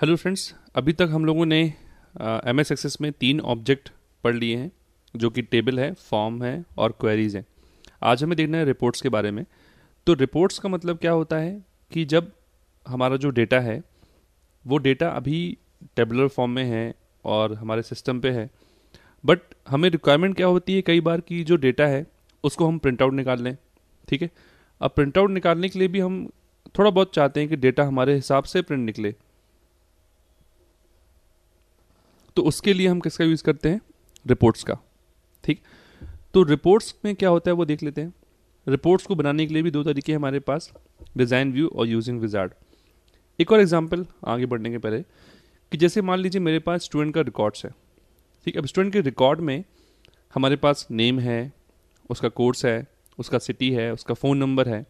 hello friends अभी तक हम लोगों ने एम एस एक्सेस में तीन ऑब्जेक्ट पढ़ लिए हैं जो कि टेबल है फॉर्म है और क्वेरीज हैं आज हमें देखना है रिपोर्ट्स के बारे में तो रिपोर्ट्स का मतलब क्या होता है कि जब हमारा जो डेटा है वो डेटा अभी टेबलर फॉर्म में है और हमारे सिस्टम पे है बट हमें रिक्वायरमेंट क्या होती है कई बार कि जो डेटा है उसको हम प्रिंट आउट निकाल लें ठीक है अब प्रिंट आउट निकालने के लिए भी हम थोड़ा बहुत चाहते हैं कि डेटा हमारे हिसाब से प्रिंट निकले तो उसके लिए हम किसका यूज़ करते हैं रिपोर्ट्स का ठीक तो रिपोर्ट्स में क्या होता है वो देख लेते हैं रिपोर्ट्स को बनाने के लिए भी दो तरीके हैं हमारे पास डिज़ाइन व्यू और यूजिंग विजार्ड एक और एग्जाम्पल आगे बढ़ने के पहले कि जैसे मान लीजिए मेरे पास स्टूडेंट का रिकॉर्ड्स है ठीक अब स्टूडेंट के रिकॉर्ड में हमारे पास नेम है उसका कोर्स है उसका सिटी है उसका फ़ोन नंबर है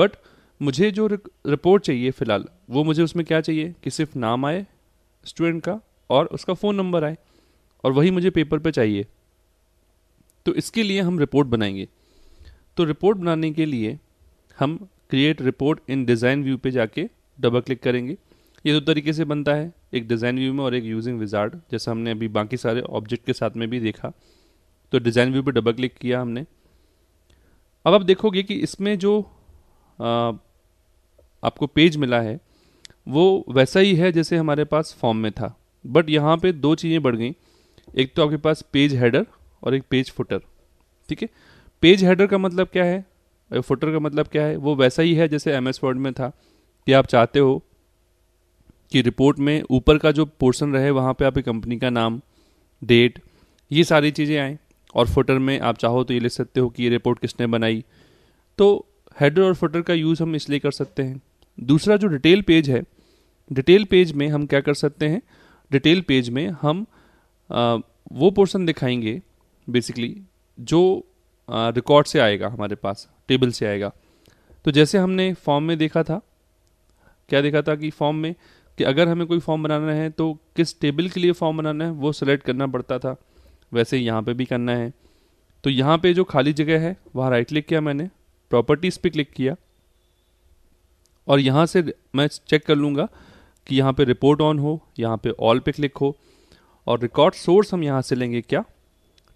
बट मुझे जो रिपोर्ट चाहिए फ़िलहाल वो मुझे उसमें क्या चाहिए कि सिर्फ नाम आए स्टूडेंट का और उसका फ़ोन नंबर आए और वही मुझे पेपर पे चाहिए तो इसके लिए हम रिपोर्ट बनाएंगे तो रिपोर्ट बनाने के लिए हम create report in design view पे जाके डबल क्लिक करेंगे ये दो तरीके से बनता है एक डिज़ाइन व्यू में और एक यूजिंग विजार्ड जैसा हमने अभी बाकी सारे ऑब्जेक्ट के साथ में भी देखा तो डिज़ाइन व्यू पे डबल क्लिक किया हमने अब आप देखोगे कि इसमें जो आ, आपको पेज मिला है वो वैसा ही है जैसे हमारे पास फॉर्म में था बट यहाँ पे दो चीज़ें बढ़ गई एक तो आपके पास पेज हेडर और एक पेज फुटर ठीक है पेज हेडर का मतलब क्या है और फुटर का मतलब क्या है वो वैसा ही है जैसे एम एस वर्ड में था कि आप चाहते हो कि रिपोर्ट में ऊपर का जो पोर्शन रहे वहाँ पे आपकी कंपनी का नाम डेट ये सारी चीज़ें आएँ और फुटर में आप चाहो तो ये लिख सकते हो कि ये रिपोर्ट किसने बनाई तो हेडर और फुटर का यूज़ हम इसलिए कर सकते हैं दूसरा जो डिटेल पेज है डिटेल पेज में हम क्या कर सकते हैं डिटेल पेज में हम आ, वो पोर्शन दिखाएंगे बेसिकली जो रिकॉर्ड से आएगा हमारे पास टेबल से आएगा तो जैसे हमने फॉर्म में देखा था क्या देखा था कि फॉर्म में कि अगर हमें कोई फॉर्म बनाना है तो किस टेबल के लिए फॉर्म बनाना है वो सिलेक्ट करना पड़ता था वैसे यहाँ पे भी करना है तो यहाँ पे जो खाली जगह है वहाँ राइट क्लिक किया मैंने प्रॉपर्टीज़ पे क्लिक किया और यहाँ से मैं चेक कर लूँगा कि यहाँ पे रिपोर्ट ऑन हो यहाँ पे ऑल पे क्लिक हो और रिकॉर्ड सोर्स हम यहाँ से लेंगे क्या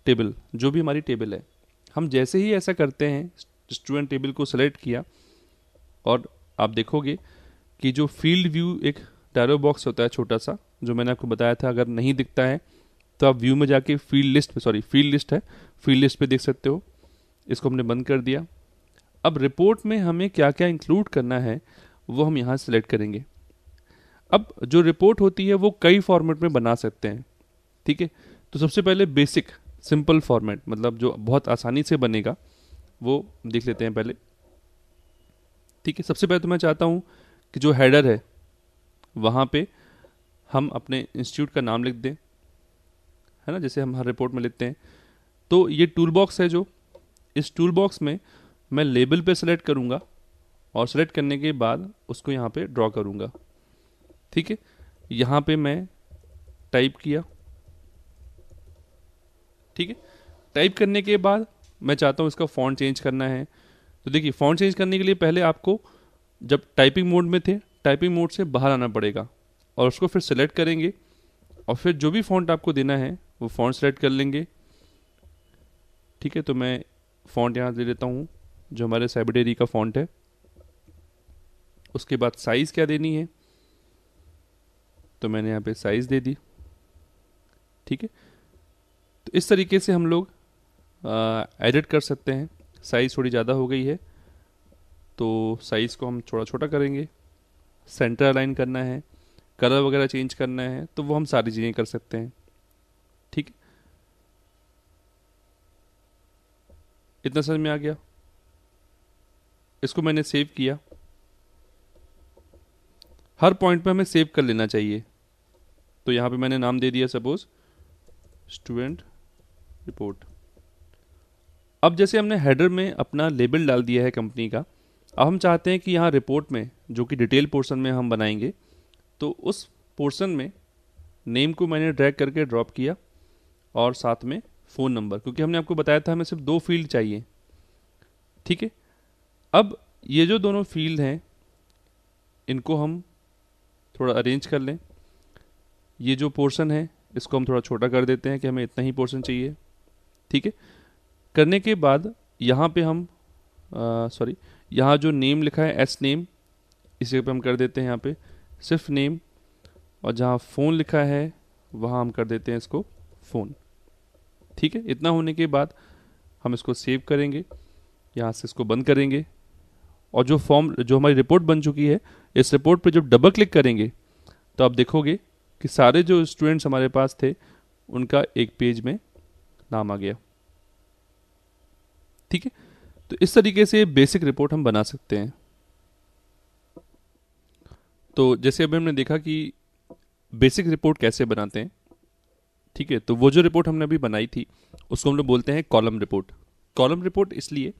टेबल जो भी हमारी टेबल है हम जैसे ही ऐसा करते हैं स्टूडेंट टेबल को सेलेक्ट किया और आप देखोगे कि जो फील्ड व्यू एक डायलॉग बॉक्स होता है छोटा सा जो मैंने आपको बताया था अगर नहीं दिखता है तो आप व्यू में जाके फील्ड लिस्ट पे सॉरी फील्ड लिस्ट है फील्ड लिस्ट पे देख सकते हो इसको हमने बंद कर दिया अब रिपोर्ट में हमें क्या क्या इंक्लूड करना है वो हम यहाँ सेलेक्ट करेंगे अब जो रिपोर्ट होती है वो कई फॉर्मेट में बना सकते हैं ठीक है तो सबसे पहले बेसिक सिंपल फॉर्मेट मतलब जो बहुत आसानी से बनेगा वो देख लेते हैं पहले ठीक है सबसे पहले तो मैं चाहता हूँ कि जो हेडर है वहाँ पे हम अपने इंस्टीट्यूट का नाम लिख दें है ना जैसे हम हर रिपोर्ट में लिखते हैं तो ये टूल बॉक्स है जो इस टूल बॉक्स में मैं लेबल पे सेलेक्ट करूँगा और सेलेक्ट करने के बाद उसको यहाँ पे ड्रॉ करूँगा ठीक है यहाँ पे मैं टाइप किया ठीक है टाइप करने के बाद मैं चाहता हूँ इसका फ़ॉन्ट चेंज करना है तो देखिए फ़ॉन्ट चेंज करने के लिए पहले आपको जब टाइपिंग मोड में थे टाइपिंग मोड से बाहर आना पड़ेगा और उसको फिर सेलेक्ट करेंगे और फिर जो भी फ़ॉन्ट आपको देना है वो फ़ॉन्ट सेलेक्ट कर लेंगे ठीक है तो मैं फ़ॉन्ट यहाँ दे देता हूँ जो हमारे साइबडेरी का फ़ॉन्ट है उसके बाद साइज़ क्या देनी है तो मैंने यहाँ पे साइज़ दे दी ठीक है तो इस तरीके से हम लोग एडिट कर सकते हैं साइज़ थोड़ी ज़्यादा हो गई है तो साइज़ को हम छोटा छोटा करेंगे सेंटर अलाइन करना है कलर वगैरह चेंज करना है तो वो हम सारी चीज़ें कर सकते हैं ठीक है इतना समझ में आ गया इसको मैंने सेव किया हर पॉइंट पे हमें सेव कर लेना चाहिए तो यहाँ पे मैंने नाम दे दिया सपोज स्टूडेंट रिपोर्ट अब जैसे हमने हेडर में अपना लेबल डाल दिया है कंपनी का अब हम चाहते हैं कि यहाँ रिपोर्ट में जो कि डिटेल पोर्शन में हम बनाएंगे तो उस पोर्शन में नेम को मैंने ड्रैग करके ड्रॉप किया और साथ में फ़ोन नंबर क्योंकि हमने आपको बताया था हमें सिर्फ दो फील्ड चाहिए ठीक है अब ये जो दोनों फील्ड हैं इनको हम थोड़ा अरेंज कर लें ये जो पोर्शन है इसको हम थोड़ा छोटा कर देते हैं कि हमें इतना ही पोर्शन चाहिए ठीक है करने के बाद यहाँ पे हम सॉरी यहाँ जो नेम लिखा है एस नेम इसी पे हम कर देते हैं यहाँ पे सिर्फ नेम और जहाँ फ़ोन लिखा है वहाँ हम कर देते हैं इसको फ़ोन ठीक है इतना होने के बाद हम इसको सेव करेंगे यहाँ से इसको बंद करेंगे और जो फॉर्म जो हमारी रिपोर्ट बन चुकी है इस रिपोर्ट पर जब डबल क्लिक करेंगे तो आप देखोगे कि सारे जो स्टूडेंट्स हमारे पास थे उनका एक पेज में नाम आ गया ठीक है तो इस तरीके से बेसिक रिपोर्ट हम बना सकते हैं तो जैसे अभी हमने देखा कि बेसिक रिपोर्ट कैसे बनाते हैं ठीक है तो वो जो रिपोर्ट हमने अभी बनाई थी उसको हम लोग बोलते हैं कॉलम रिपोर्ट कॉलम रिपोर्ट इसलिए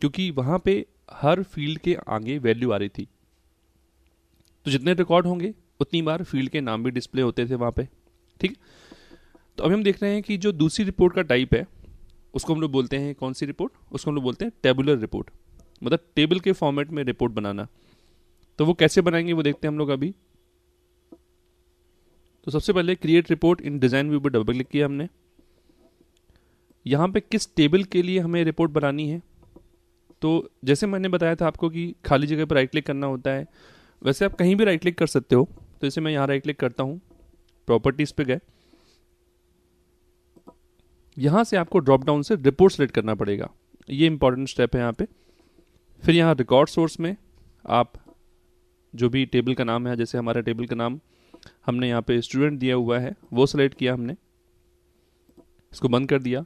क्योंकि वहां पे हर फील्ड के आगे वैल्यू आ रही थी तो जितने रिकॉर्ड होंगे उतनी बार फील्ड के नाम भी डिस्प्ले होते थे वहाँ पे ठीक तो अभी हम देख रहे हैं कि जो दूसरी रिपोर्ट का टाइप है उसको हम लोग बोलते हैं कौन सी रिपोर्ट उसको हम लोग बोलते हैं टेबुलर रिपोर्ट मतलब टेबल के फॉर्मेट में रिपोर्ट बनाना तो वो कैसे बनाएंगे वो देखते हैं हम लोग अभी तो सबसे पहले create report in design view पर डबल क्लिक किया हमने यहाँ पे किस टेबल के लिए हमें रिपोर्ट बनानी है तो जैसे मैंने बताया था आपको कि खाली जगह पर राइट क्लिक करना होता है वैसे आप कहीं भी राइट क्लिक कर सकते हो तो इसे मैं यहाँ राइट क्लिक करता हूँ प्रॉपर्टीज़ पे गए यहाँ से आपको ड्रॉप डाउन से रिपोर्ट सेलेक्ट करना पड़ेगा ये इंपॉर्टेंट स्टेप है यहाँ पे फिर यहाँ रिकॉर्ड सोर्स में आप जो भी टेबल का नाम है जैसे हमारा टेबल का नाम हमने यहाँ पे स्टूडेंट दिया हुआ है वो सेलेक्ट किया हमने इसको बंद कर दिया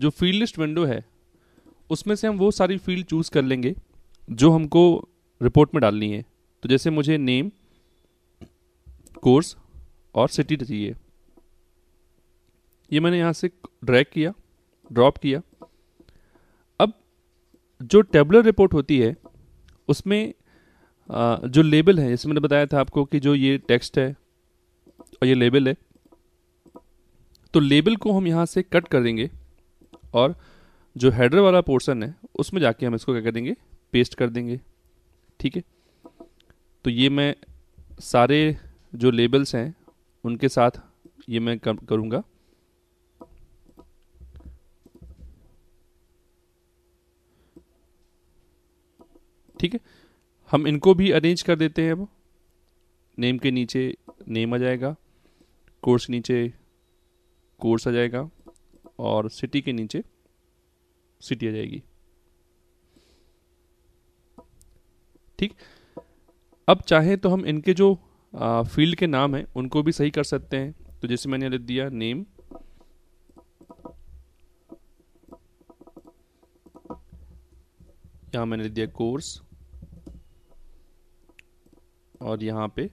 जो फील्ड लिस्ट विंडो है उसमें से हम वो सारी फील्ड चूज़ कर लेंगे जो हमको रिपोर्ट में डालनी है तो जैसे मुझे नेम कोर्स और सिटी चाहिए ये मैंने यहाँ से ड्रैग किया ड्रॉप किया अब जो टेबलर रिपोर्ट होती है उसमें जो लेबल है जैसे मैंने बताया था आपको कि जो ये टेक्स्ट है और ये लेबल है तो लेबल को हम यहाँ से कट कर देंगे और जो हेडर वाला पोर्सन है उसमें जाके हम इसको क्या कर देंगे पेस्ट कर देंगे ठीक है तो ये मैं सारे जो लेबल्स हैं उनके साथ ये मैं करूँगा ठीक है हम इनको भी अरेंज कर देते हैं अब नेम के नीचे नेम आ जाएगा कोर्स नीचे कोर्स आ जाएगा और सिटी के नीचे सिटी आ जाएगी ठीक अब चाहे तो हम इनके जो आ, फील्ड के नाम हैं उनको भी सही कर सकते हैं तो जैसे मैंने लिख दिया नेम यहां मैंने लिख दिया कोर्स और यहां पे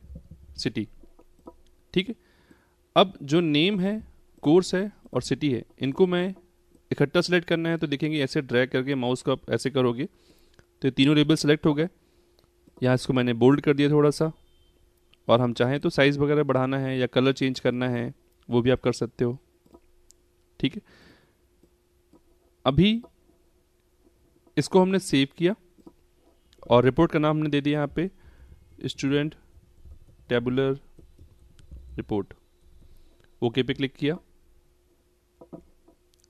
सिटी ठीक है अब जो नेम है कोर्स है और सिटी है इनको मैं इकट्ठा सेलेक्ट करना है तो देखेंगे ऐसे ड्रैग करके माउस को आप ऐसे करोगे तो तीनों लेबल सेलेक्ट हो गए यहाँ इसको मैंने बोल्ड कर दिया थोड़ा सा और हम चाहें तो साइज़ वगैरह बढ़ाना है या कलर चेंज करना है वो भी आप कर सकते हो ठीक है अभी इसको हमने सेव किया और रिपोर्ट का नाम हमने दे दिया यहाँ पे स्टूडेंट टेबुलर रिपोर्ट ओके पे क्लिक किया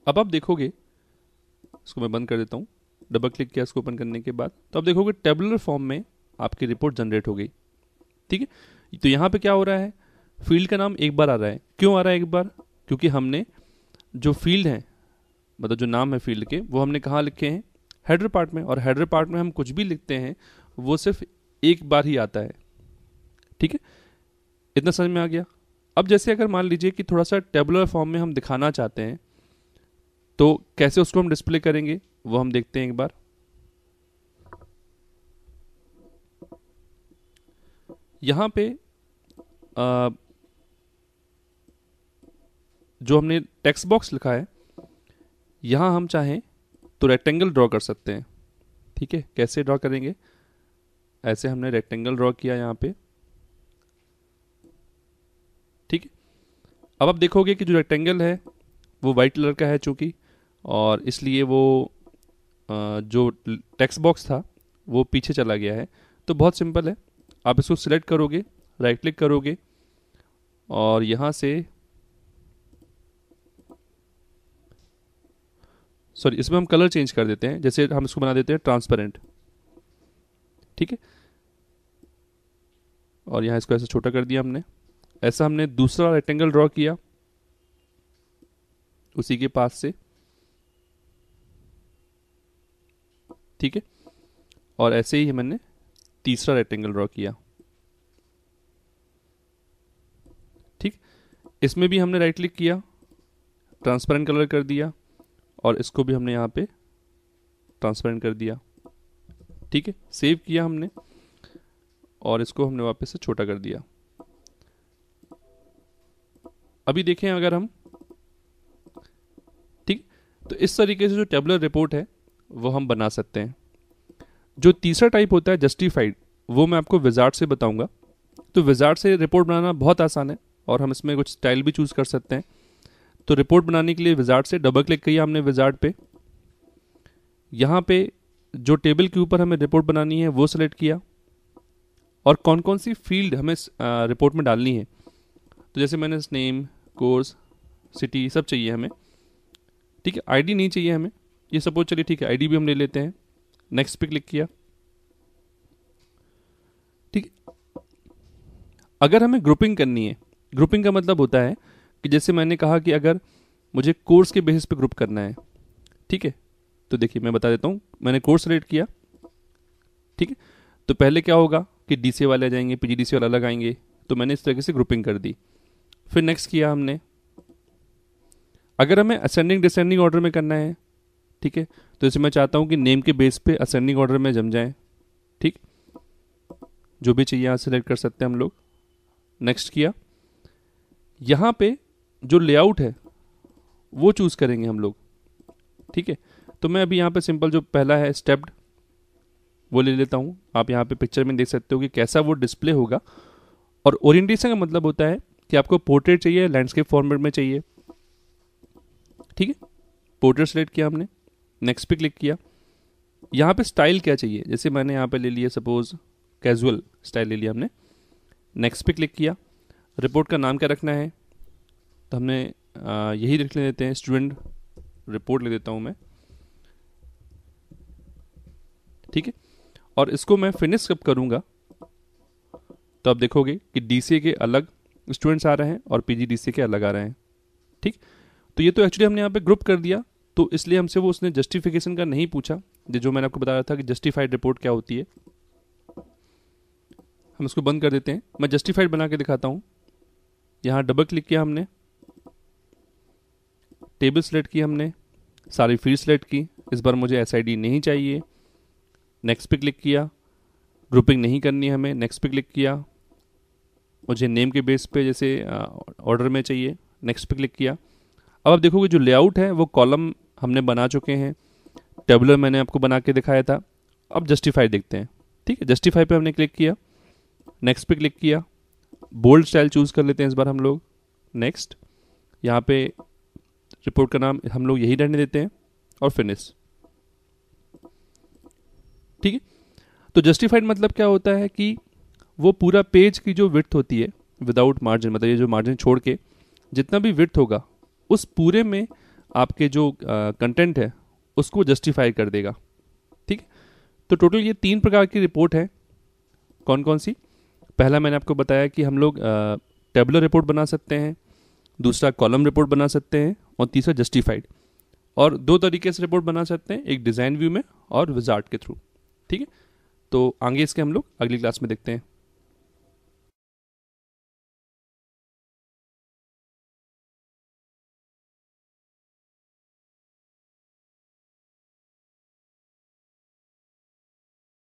अब आप देखोगे इसको मैं बंद कर देता हूँ डबल क्लिक किया इसको ओपन करने के बाद तो आप देखोगे टेबुलर फॉर्म में आपकी रिपोर्ट जनरेट हो गई ठीक है तो यहाँ पे क्या हो रहा है फील्ड का नाम एक बार आ रहा है क्यों आ रहा है एक बार क्योंकि हमने जो फील्ड है मतलब जो नाम है फील्ड के वो हमने कहाँ लिखे हैं हेडर पार्ट में और हेडर पार्ट में हम कुछ भी लिखते हैं वो सिर्फ एक बार ही आता है ठीक है इतना समझ में आ गया अब जैसे अगर मान लीजिए कि थोड़ा सा टेबुलर फॉर्म में हम दिखाना चाहते हैं तो कैसे उसको हम डिस्प्ले करेंगे वो हम देखते हैं एक बार यहाँ पे आ, जो हमने टेक्स्ट बॉक्स लिखा है यहाँ हम चाहें तो रेक्टेंगल ड्रॉ कर सकते हैं ठीक है कैसे ड्रॉ करेंगे ऐसे हमने रेक्टेंगल ड्रॉ किया यहाँ पे ठीक है अब आप देखोगे कि जो रेक्टेंगल है वो वाइट कलर का है चूँकि और इसलिए वो जो टेक्स्ट बॉक्स था वो पीछे चला गया है तो बहुत सिंपल है आप इसको सिलेक्ट करोगे राइट क्लिक करोगे और यहाँ से सॉरी इसमें हम कलर चेंज कर देते हैं जैसे हम इसको बना देते हैं ट्रांसपेरेंट ठीक है और यहाँ इसको ऐसा छोटा कर दिया हमने ऐसा हमने दूसरा रेक्टेंगल ड्रॉ किया उसी के पास से ठीक है और ऐसे ही मैंने तीसरा रेक्टेंगल ड्रॉ किया ठीक इसमें भी हमने राइट क्लिक किया ट्रांसपेरेंट कलर कर दिया और इसको भी हमने यहाँ पे ट्रांसपेरेंट कर दिया ठीक है सेव किया हमने और इसको हमने वापस से छोटा कर दिया अभी देखें अगर हम ठीक तो इस तरीके से जो टेबलर रिपोर्ट है वो हम बना सकते हैं जो तीसरा टाइप होता है जस्टिफाइड वो मैं आपको विजार्ड से बताऊंगा तो विजार्ड से रिपोर्ट बनाना बहुत आसान है और हम इसमें कुछ स्टाइल भी चूज़ कर सकते हैं तो रिपोर्ट बनाने के लिए विजार्ड से डबल क्लिक किया हमने विजार्ड पे यहाँ पे जो टेबल के ऊपर हमें रिपोर्ट बनानी है वो सेलेक्ट किया और कौन कौन सी फील्ड हमें रिपोर्ट में डालनी है तो जैसे मैंने नेम कोर्स सिटी सब चाहिए हमें ठीक है आईडी नहीं चाहिए हमें ये सपोज चलिए ठीक है आईडी भी हम ले लेते हैं नेक्स्ट पे क्लिक किया ठीक अगर हमें ग्रुपिंग करनी है ग्रुपिंग का मतलब होता है कि जैसे मैंने कहा कि अगर मुझे कोर्स के बेसिस पे ग्रुप करना है ठीक है तो देखिए मैं बता देता हूँ मैंने कोर्स रेड किया ठीक है तो पहले क्या होगा कि डी वाले आ जाएंगे पी वाला अलग आएंगे तो मैंने इस तरीके से ग्रुपिंग कर दी फिर नेक्स्ट किया हमने अगर हमें असेंडिंग डिसेंडिंग ऑर्डर में करना है ठीक है तो इसे मैं चाहता हूँ कि नेम के बेस पे असेंडिंग ऑर्डर में जम जाए ठीक जो भी चाहिए यहाँ सेलेक्ट कर सकते हैं हम लोग नेक्स्ट किया यहाँ पे जो लेआउट है वो चूज़ करेंगे हम लोग ठीक है तो मैं अभी यहाँ पे सिंपल जो पहला है स्टेप्ड वो ले लेता हूँ आप यहाँ पे पिक्चर में देख सकते हो कि कैसा वो डिस्प्ले होगा और ओरिएंटेशन का मतलब होता है कि आपको पोर्ट्रेट चाहिए लैंडस्केप फॉर्मेट में चाहिए ठीक है पोर्ट्रेट सेलेक्ट किया हमने नेक्स्ट पे क्लिक किया यहाँ पे स्टाइल क्या चाहिए जैसे मैंने यहाँ पे ले लिया सपोज कैजुअल स्टाइल ले लिया हमने नेक्स्ट पे क्लिक किया रिपोर्ट का नाम क्या रखना है तो हमने आ, यही रख लेते हैं स्टूडेंट रिपोर्ट ले देता हूँ मैं ठीक है और इसको मैं फिनिश कब करूँगा तो आप देखोगे कि डी के अलग स्टूडेंट्स आ रहे हैं और पी के अलग आ रहे हैं ठीक तो ये तो एक्चुअली हमने यहाँ पे ग्रुप कर दिया तो इसलिए हमसे वो उसने जस्टिफिकेशन का नहीं पूछा जो मैंने आपको बताया था कि जस्टिफाइड रिपोर्ट क्या होती है हम इसको बंद कर देते हैं मैं जस्टिफाइड बना के दिखाता हूँ यहाँ डबल क्लिक किया हमने टेबल सेलेक्ट की हमने सारी फील्ड सेलेक्ट की इस बार मुझे एस नहीं चाहिए नेक्स्ट पे क्लिक किया ग्रुपिंग नहीं करनी हमें नेक्स्ट पे क्लिक किया मुझे नेम के बेस पे जैसे ऑर्डर uh, में चाहिए नेक्स्ट पे क्लिक किया अब आप देखोगे जो लेआउट है वो कॉलम हमने बना चुके हैं टेबलर मैंने आपको बना के दिखाया था अब जस्टिफाई देखते हैं ठीक है जस्टिफाई पे हमने क्लिक किया नेक्स्ट पे क्लिक किया बोल्ड स्टाइल चूज़ कर लेते हैं इस बार हम लोग नेक्स्ट यहाँ पे रिपोर्ट का नाम हम लोग यही रहने देते हैं और फिनिश ठीक है तो जस्टिफाइड मतलब क्या होता है कि वो पूरा पेज की जो विथ होती है विदाउट मार्जिन मतलब ये जो मार्जिन छोड़ के जितना भी विथ होगा उस पूरे में आपके जो कंटेंट है उसको जस्टिफाई कर देगा ठीक है तो टोटल ये तीन प्रकार की रिपोर्ट है कौन कौन सी पहला मैंने आपको बताया कि हम लोग टेबलर रिपोर्ट बना सकते हैं दूसरा कॉलम रिपोर्ट बना सकते हैं और तीसरा जस्टिफाइड और दो तरीके से रिपोर्ट बना सकते हैं एक डिज़ाइन व्यू में और विजार्ट के थ्रू ठीक है तो आगे इसके हम लोग अगली क्लास में देखते हैं